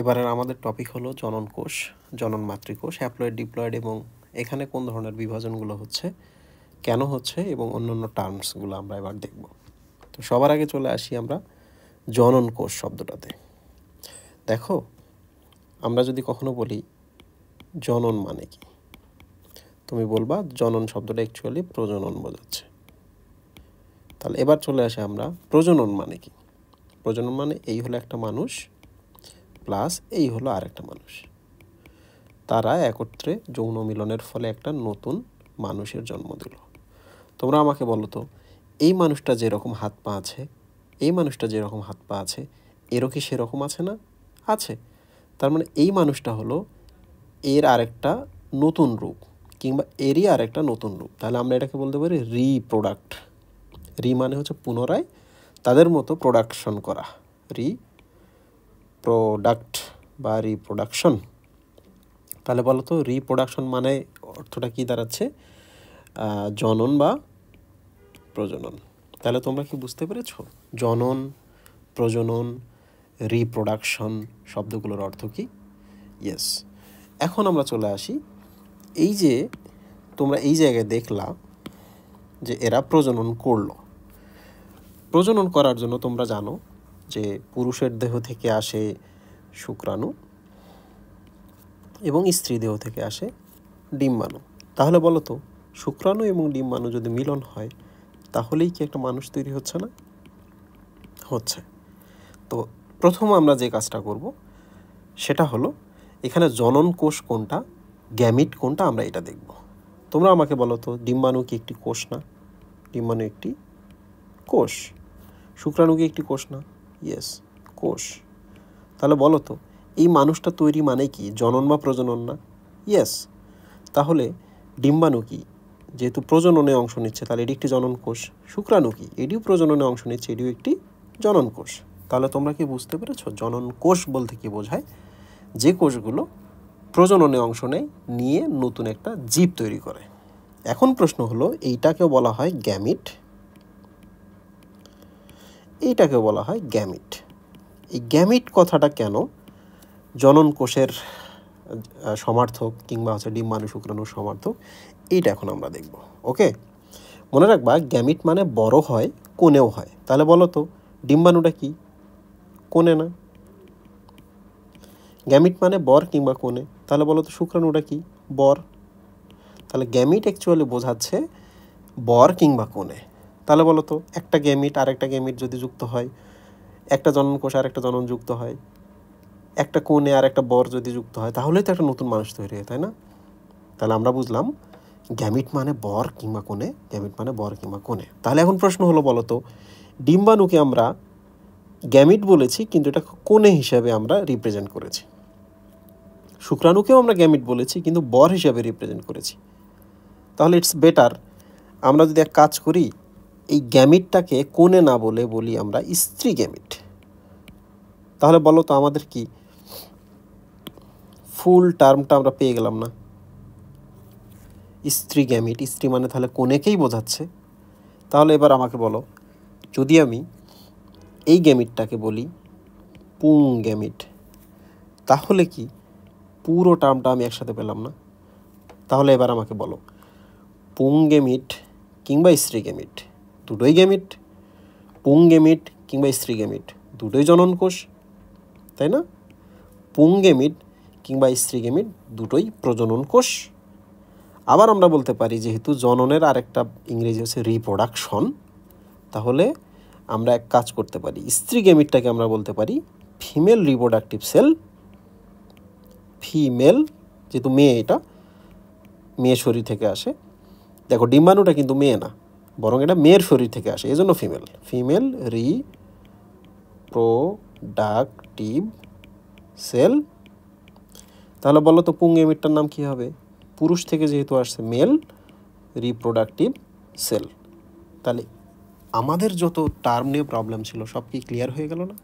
এবারের আমাদের টপিক হলো জনন কোষ জনন মাতৃকোষ হ্যাপ্লয়েড ডিপ্লয়েড এবং এখানে কোন ধরনের বিভাজনগুলো হচ্ছে কেন হচ্ছে এবং অন্যান্য টার্মসগুলো আমরা এবার দেখব তো সবার আগে চলে আসি আমরা জনন কোষ শব্দটাতে দেখো আমরা যদি কখনো বলি জনন মানে কি তুমি বলবা জনন শব্দটা অ্যাকচুয়ালি প্রজনন বোঝাচ্ছে তাহলে এবার চলে আসে আমরা প্রজনন মানে কি প্রজনন মানে এই হলো একটা মানুষ প্লাস এই হলো আরেকটা মানুষ তারা একত্রে যৌন মিলনের ফলে একটা নতুন মানুষের জন্ম দিল তোমরা আমাকে বলো তো এই মানুষটা যেরকম হাত পা আছে এই মানুষটা যেরকম হাত পা আছে এরও কি সেরকম আছে না আছে তার মানে এই মানুষটা হলো এর আরেকটা নতুন রূপ কিংবা এরই আরেকটা নতুন রূপ তাহলে আমরা এটাকে বলতে পারি রিপ্রোডাক্ট রি মানে হচ্ছে পুনরায় তাদের মতো প্রোডাকশন করা রি প্রোডাক্ট বা রিপ্রোডাকশন তাহলে বলো তো রিপ্রোডাকশন মানে অর্থটা কী দাঁড়াচ্ছে জনন বা প্রজনন তাহলে তোমরা কি বুঝতে পেরেছ জনন প্রজনন রিপ্রোডাকশন শব্দগুলোর অর্থ কি ইয়েস এখন আমরা চলে আসি এই যে তোমরা এই জায়গায় দেখলা যে এরা প্রজনন করলো প্রজনন করার জন্য তোমরা জানো যে পুরুষের দেহ থেকে আসে শুক্রাণু এবং স্ত্রী দেহ থেকে আসে ডিম্বাণু তাহলে বলো তো শুক্রাণু এবং ডিম্বাণু যদি মিলন হয় তাহলেই কি একটা মানুষ তৈরি হচ্ছে না হচ্ছে তো প্রথম আমরা যে কাজটা করব সেটা হলো এখানে জনন কোষ কোনটা গ্যামিট কোনটা আমরা এটা দেখব তোমরা আমাকে বলো তো ডিম্বাণু কি একটি কোষ না ডিম্বাণু একটি কোষ শুক্রাণু কি একটি কোষ না ইয়েস কোষ তাহলে বলো তো এই মানুষটা তৈরি মানে কি জনন বা প্রজনন না ইয়েস তাহলে ডিম্বাণু কি যেহেতু প্রজননে অংশ নিচ্ছে তাহলে এটি একটি জনন কোষ শুক্রাণু কি এটিও প্রজননে অংশ নিচ্ছে এটিও একটি জনন কোষ তাহলে তোমরা কি বুঝতে পেরেছ জনন কোষ বলতে কি বোঝায় যে কোষগুলো প্রজননে অংশ নেয় নিয়ে নতুন একটা জীব তৈরি করে এখন প্রশ্ন হলো এইটাকে বলা হয় গ্যামিট এইটাকে বলা হয় গ্যামিট এই গ্যামিট কথাটা কেন জনন কোষের সমার্থক কিংবা হচ্ছে ডিম্বাণু মানে শুক্রাণুর সমার্থক এইটা এখন আমরা দেখব ওকে মনে রাখবা গ্যামিট মানে বড় হয় কোণেও হয় তাহলে বলো তো ডিম্বাণুটা কি কোণে না গ্যামিট মানে বর কিংবা কোণে তাহলে বলো তো শুক্রাণুটা কি বর তাহলে গ্যামিট অ্যাকচুয়ালি বোঝাচ্ছে বর কিংবা কোণে তাহলে বলো তো একটা গেমিট আর একটা গেমিট যদি যুক্ত হয় একটা জননকোষ আর একটা জনন যুক্ত হয় একটা কোণে আর একটা বর যদি যুক্ত হয় তাহলেই তো একটা নতুন মানুষ তৈরি হয় তাই না তাহলে আমরা বুঝলাম গ্যামিট মানে বর কিংবা কোণে গ্যামিট মানে বর কিংবা কোণে তাহলে এখন প্রশ্ন হলো বলো তো ডিম্বাণুকে আমরা গ্যামিট বলেছি কিন্তু এটা কোণে হিসাবে আমরা রিপ্রেজেন্ট করেছি শুক্রাণুকেও আমরা গ্যামিট বলেছি কিন্তু বর হিসাবে রিপ্রেজেন্ট করেছি তাহলে ইটস বেটার আমরা যদি এক কাজ করি এই গ্যামিটটাকে কোণে না বলে বলি আমরা স্ত্রী গ্যামিট তাহলে বলো তো আমাদের কি ফুল টার্মটা আমরা পেয়ে গেলাম না স্ত্রী গ্যামিট স্ত্রী মানে তাহলে কোনেকেই বোঝাচ্ছে তাহলে এবার আমাকে বলো যদি আমি এই গ্যামিটটাকে বলি পুং গ্যামিট তাহলে কি পুরো টার্মটা আমি একসাথে পেলাম না তাহলে এবার আমাকে বলো পুং গ্যামিট কিংবা স্ত্রী গ্যামিট দুটোই গেমিট পুং গেমিট কিংবা স্ত্রী গেমিট দুটোই জনন কোষ তাই না পুং গেমিট কিংবা স্ত্রী গেমিট দুটোই প্রজনন কোষ আবার আমরা বলতে পারি যেহেতু জননের আরেকটা ইংরেজি হচ্ছে রিপ্রোডাকশন তাহলে আমরা এক কাজ করতে পারি স্ত্রী গেমিটটাকে আমরা বলতে পারি ফিমেল রিপ্রোডাকটিভ সেল ফিমেল যেহেতু মেয়ে এটা মেয়ে শরীর থেকে আসে দেখো ডিম্বাণুটা কিন্তু মেয়ে না বরং এটা মেয়ের শরীর থেকে আসে এই জন্য female female reproductive cell তাহলে বলো তো পুং এমিটটার নাম কি হবে পুরুষ থেকে যেহেতু আসছে মেল রিপ্রোডাক্টিভ সেল তাহলে আমাদের যত টার্ম নিয়ে প্রবলেম ছিল সব কি ক্লিয়ার হয়ে গেল না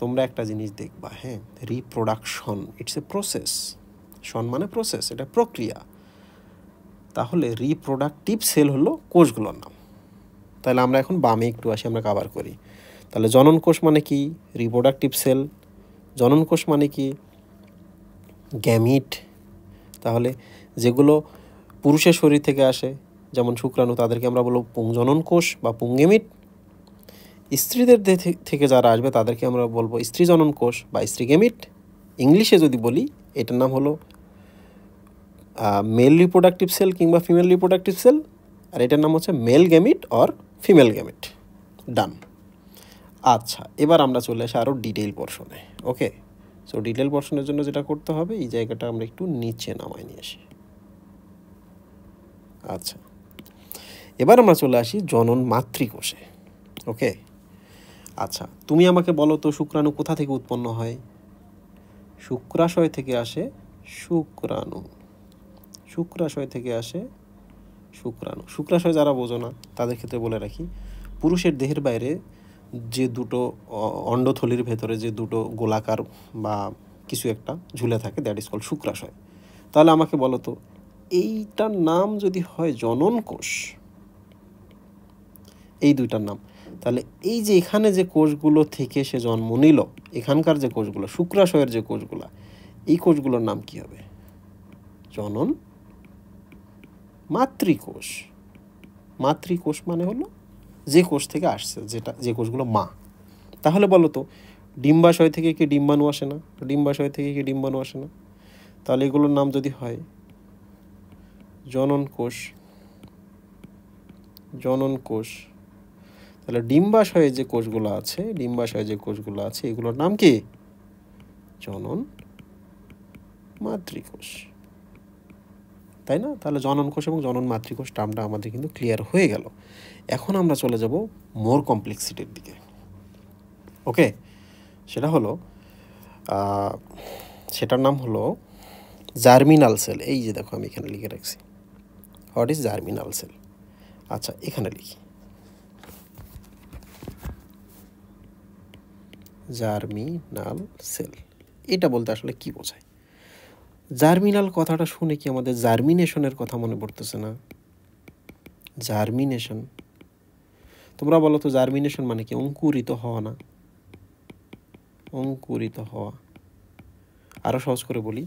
তোমরা একটা জিনিস দেখবা হ্যাঁ রিপ্রোডাকশন ইটস এ প্রসেস সন মানে প্রসেস এটা প্রক্রিয়া তাহলে রিপ্রোডাক্টিভ সেল হলো কোষগুলোর নাম তাহলে আমরা এখন বামে একটু আসি আমরা কাভার করি তাহলে জনন কোষ মানে কি রিপ্রোডাক্টিভ সেল জনন কোষ মানে কি গ্যামিট তাহলে যেগুলো পুরুষের শরীর থেকে আসে যেমন শুক্রাণু তাদেরকে আমরা বলবো পুংজনন কোষ বা পুংগেমিট স্ত্রীদের থেকে যারা আসবে তাদেরকে আমরা বলবো স্ত্রী জনন কোষ বা স্ত্রী গেমিট ইংলিশে যদি বলি এটার নাম হলো মেল রিপ্রোডাকটিভ সেল কিংবা ফিমেল রিপ্রোডাকটিভ সেল আর এটার নাম হচ্ছে male gamete or female gamete done আচ্ছা এবার আমরা চলে আসি আরও ডিটেইল পর্শনে ওকে সো ডিটেল পর্শনের জন্য যেটা করতে হবে এই জায়গাটা আমরা একটু নিচে নামায় নিয়ে আসি আচ্ছা এবার আমরা চলে আসি জনন মাতৃকোষে ওকে আচ্ছা তুমি আমাকে বলো তো শুক্রাণু কোথা থেকে উৎপন্ন হয় শুক্রাশয় থেকে আসে শুক্রাণু শুক্রাশয় থেকে আসে শুক্রাণু শুক্রাশয় যারা বোঝো না তাদের ক্ষেত্রে বলে রাখি পুরুষের দেহের বাইরে যে দুটো অণ্ডথলির ভেতরে যে দুটো গোলাকার বা কিছু একটা ঝুলে থাকে দ্যাট ইজ কল শুক্রাশয় তাহলে আমাকে বলো তো এইটার নাম যদি হয় জনন কোষ এই দুইটার নাম তাহলে এই যে এখানে যে কোষগুলো থেকে সে জন্ম নিল এখানকার যে কোষগুলো শুক্রাশয়ের যে কোষগুলো এই কোষগুলোর নাম কি হবে জনন মাতৃকোষ মাতৃকোষ মানে হলো যে কোষ থেকে আসছে যেটা যে কোষগুলো মা তাহলে বলো তো ডিম্বাশয় থেকে কি ডিম্বাণু আসে না ডিম্বাশয় থেকে কি ডিম্বাণু আসে না তাহলে এগুলোর নাম যদি হয় জনন কোষ জনন কোষ তাহলে ডিম্বাশয়ে যে কোষগুলো আছে ডিম্বাশয়ে যে কোষগুলো আছে এগুলোর নাম কি জনন মাতৃকোষ তাই না তাহলে জনন কোষ এবং জনন মাতৃকোষ টার্মটা আমাদের কিন্তু ক্লিয়ার হয়ে গেল এখন আমরা চলে যাব মোর কমপ্লেক্সিটির দিকে ওকে সেটা হলো সেটার নাম হলো জার্মিনাল সেল এই যে দেখো আমি এখানে লিখে রাখছি হোয়াট ইজ জার্মিনাল সেল আচ্ছা এখানে লিখি জার্মিনাল সেল এটা বলতে আসলে কি বোঝায় জার্মিনাল কথাটা শুনে কি আমাদের জার্মিনেশনের কথা মনে পড়তেছে না জার্মিনেশন তোমরা বলো তো জার্মিনেশন মানে কি অঙ্কুরিত হওয়া না অঙ্কুরিত হওয়া আরও সহজ করে বলি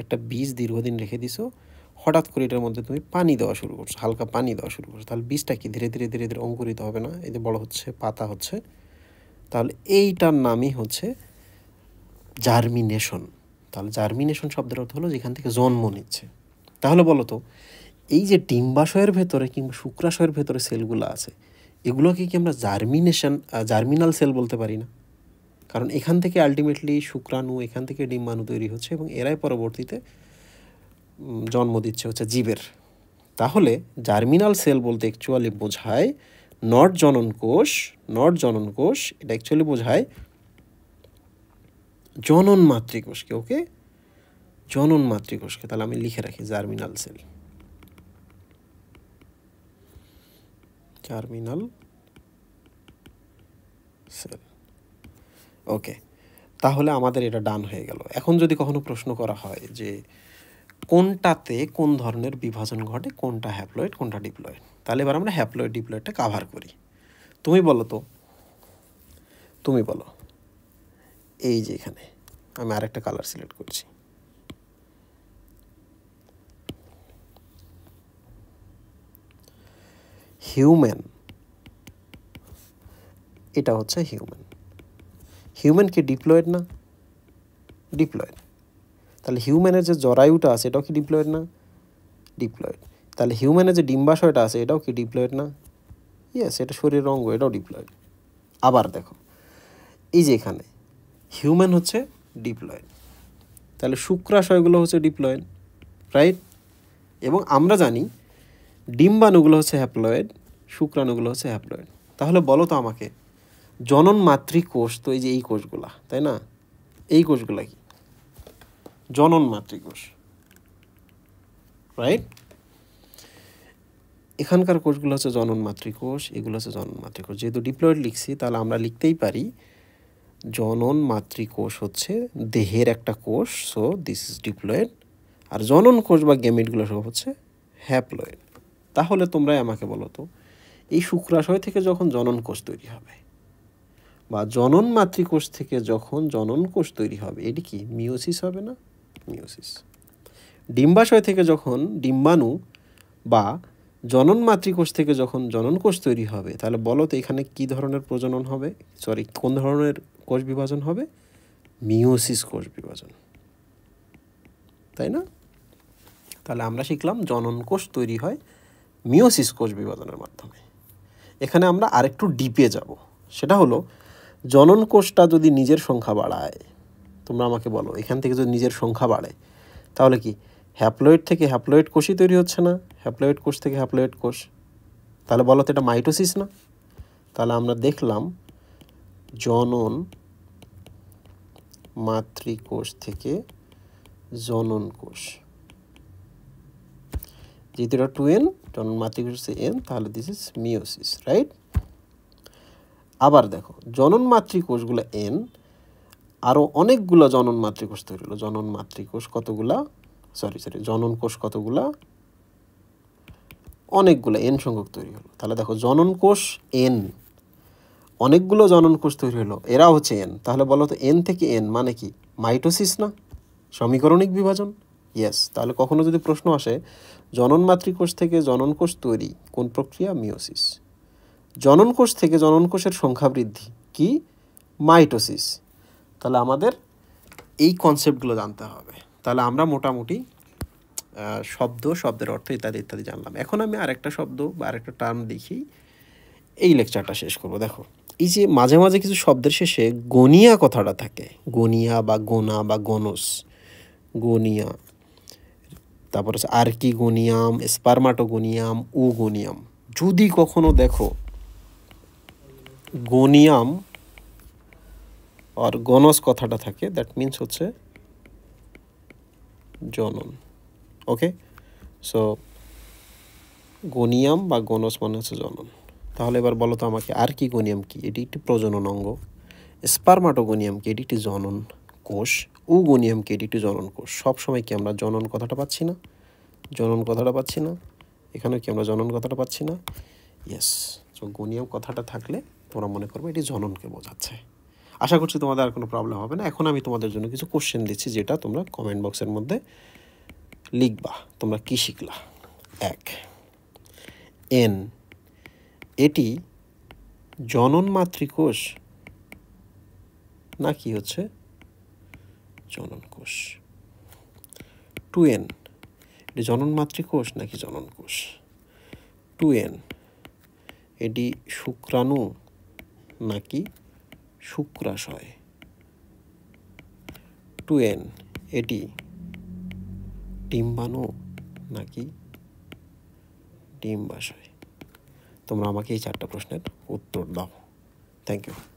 একটা বীজ দীর্ঘদিন রেখে দিছো হঠাৎ করে এটার মধ্যে তুমি পানি দেওয়া শুরু করছো হালকা পানি দেওয়া শুরু করছো তাহলে বীজটা কি ধীরে ধীরে ধীরে ধীরে অঙ্কুরিত হবে না এতে বড় হচ্ছে পাতা হচ্ছে তাহলে এইটার নামই হচ্ছে জার্মিনেশন তাহলে জার্মিনেশন শব্দের অর্থ হলো যেখান থেকে জন্ম নিচ্ছে তাহলে বলো তো এই যে ডিম্বাশয়ের ভেতরে কিংবা শুক্রাশয়ের ভেতরে সেলগুলো আছে এগুলোকে কি আমরা জার্মিনেশন জার্মিনাল সেল বলতে পারি না কারণ এখান থেকে আলটিমেটলি শুক্রাণু এখান থেকে ডিম্বাণু তৈরি হচ্ছে এবং এরাই পরবর্তীতে জন্ম দিচ্ছে হচ্ছে জীবের তাহলে জার্মিনাল সেল বলতে অ্যাকচুয়ালি বোঝায় নট জনন কোষ নট জনন কোষ এটা অ্যাকচুয়ালি বোঝায় জনন মাতৃকোষকে ওকে জনন মাতৃকোষকে তাহলে আমি লিখে রাখি germinal cell germinal cell okay তাহলে আমাদের এটা ডান হয়ে গেল এখন যদি কখনো প্রশ্ন করা হয় যে কোনটাতে কোন ধরনের বিভাজন ঘটে কোনটা হ্যাপ্লয়েড কোনটা ডিপ্লয়েড তাহলে এবার আমরা হ্যাপ্লয়েড ডিপ্লয়েডটা কাভার করি তুমি বলো তো তুমি বলো এই যে এখানে আমি আরেকটা কালার সিলেক্ট করছি হিউম্যান এটা হচ্ছে হিউম্যান হিউম্যান কি ডিপ্লয়েড না ডিপ্লয়েড তাহলে হিউম্যানের যে জরায়ুটা আছে এটাও কি ডিপ্লয়েড না ডিপ্লয়েড তাহলে হিউম্যানের যে ডিম্বাশয়টা আছে এটাও কি ডিপ্লয়েড না ইয়েস এটা শরীরের অঙ্গ এটাও ডিপ্লয়েড আবার দেখো এই যে এখানে হিউম্যান হচ্ছে ডিপ্লয়েন তাহলে শুক্রাশয়গুলো হচ্ছে ডিপ্লয়েন রাইট এবং আমরা জানি ডিম্বাণুগুলো হচ্ছে হ্যাপ্লয়েড শুক্রাণুগুলো হচ্ছে হ্যাপ্লয়েড তাহলে বলো তো আমাকে জনন মাতৃ কোষ তো এই যে এই কোষগুলা তাই না এই কোষগুলা কি জনন মাতৃকোষ রাইট এখানকার কোষগুলো হচ্ছে জনন মাতৃকোষ এগুলো হচ্ছে জনন মাতৃকোষ যেহেতু ডিপ্লয়েড লিখছি তাহলে আমরা লিখতেই পারি জনন মাতৃকোষ হচ্ছে দেহের একটা কোষ সো দিস ইজ ডিপ্লয়েড আর জনন কোষ বা গ্যামিটগুলো সব হচ্ছে হ্যাপ্লয়েড তাহলে তোমরাই আমাকে বলো তো এই শুক্রাশয় থেকে যখন জনন কোষ তৈরি হবে বা জনন মাতৃকোষ থেকে যখন জনন কোষ তৈরি হবে এটি কি মিওসিস হবে না মিওসিস ডিম্বাশয় থেকে যখন ডিম্বাণু বা জনন মাতৃকোষ থেকে যখন জনন কোষ তৈরি হবে তাহলে বলো তো এখানে কি ধরনের প্রজনন হবে সরি কোন ধরনের কোষ বিভাজন হবে মিওসিস কোষ বিভাজন তাই না তাহলে আমরা শিখলাম জনন কোষ তৈরি হয় মিওসিস কোষ বিভাজনের মাধ্যমে এখানে আমরা আরেকটু ডিপে যাব সেটা হলো জনন কোষটা যদি নিজের সংখ্যা বাড়ায় তোমরা আমাকে বলো এখান থেকে যদি নিজের সংখ্যা বাড়ে তাহলে কি হ্যাপ্লয়েড থেকে হ্যাপ্লয়েড কোষই তৈরি হচ্ছে না হ্যাপ্লয়েড কোষ থেকে হ্যাপ্লয়েড কোষ তাহলে বলো তো এটা মাইটোসিস না তাহলে আমরা দেখলাম জনন মাতৃকোষ থেকে জনন কোষ যেহেতু এটা টু এন জনন মাতৃকোষ হচ্ছে এন তাহলে দিস ইস মিওসিস রাইট আবার দেখো জনন মাতৃকোষগুলো এন আরও অনেকগুলো জনন মাতৃকোষ তৈরি হলো জনন মাতৃকোষ কতগুলা সরি সরি জনন কোষ কতগুলা অনেকগুলো এন সংখ্যক তৈরি হলো তাহলে দেখো জনন কোষ এন অনেকগুলো জনন কোষ তৈরি হলো এরা হচ্ছে এন তাহলে বলো তো এন থেকে এন মানে কি মাইটোসিস না সমীকরণিক বিভাজন ইয়েস তাহলে কখনো যদি প্রশ্ন আসে জনন মাতৃকোষ থেকে জনন কোষ তৈরি কোন প্রক্রিয়া মিওসিস কোষ থেকে জনন কোষের সংখ্যা বৃদ্ধি কি মাইটোসিস তাহলে আমাদের এই কনসেপ্টগুলো জানতে হবে তাহলে আমরা মোটামুটি শব্দ শব্দের অর্থ ইত্যাদি ইত্যাদি জানলাম এখন আমি আরেকটা শব্দ বা আরেকটা টার্ম দেখি এই লেকচারটা শেষ করবো দেখো এই যে মাঝে মাঝে কিছু শব্দের শেষে গনিয়া কথাটা থাকে গনিয়া বা গোনা বা গনস গনিয়া তারপর হচ্ছে আর্কিগোনিয়াম স্পার্মাটোগোনিয়াম গনিয়াম যদি কখনো দেখো গোনিয়াম আর গনস কথাটা থাকে দ্যাট মিন্স হচ্ছে জনন ওকে সো গনিয়াম বা গনস মানে হচ্ছে জনন তাহলে এবার বলো তো আমাকে আর কি গোনিয়াম কি এটি একটি প্রজনন অঙ্গ গোনিয়াম কি এটি একটি জনন কোষ গোনিয়াম কি এটি একটি জনন কোষ সবসময় কি আমরা জনন কথাটা পাচ্ছি না জনন কথাটা পাচ্ছি না এখানেও কি আমরা জনন কথাটা পাচ্ছি না ইয়েস তো গোনিয়াম কথাটা থাকলে তোমরা মনে করবে এটি জননকে বোঝাচ্ছে আশা করছি তোমাদের আর কোনো প্রবলেম হবে না এখন আমি তোমাদের জন্য কিছু কোশ্চেন দিচ্ছি যেটা তোমরা কমেন্ট বক্সের মধ্যে লিখবা তোমরা কী শিখলা এক এন এটি জনন মাতৃকোষ না কি হচ্ছে জনন কোষ টু এন এটি জনন মাতৃকোষ নাকি জনন কোষ টু এন এটি শুক্রাণু নাকি শুক্রাশয় টু এন এটি ডিম্বাণু নাকি ডিম্বাশয় তোমরা আমাকে এই চারটা প্রশ্নের উত্তর দাও থ্যাংক ইউ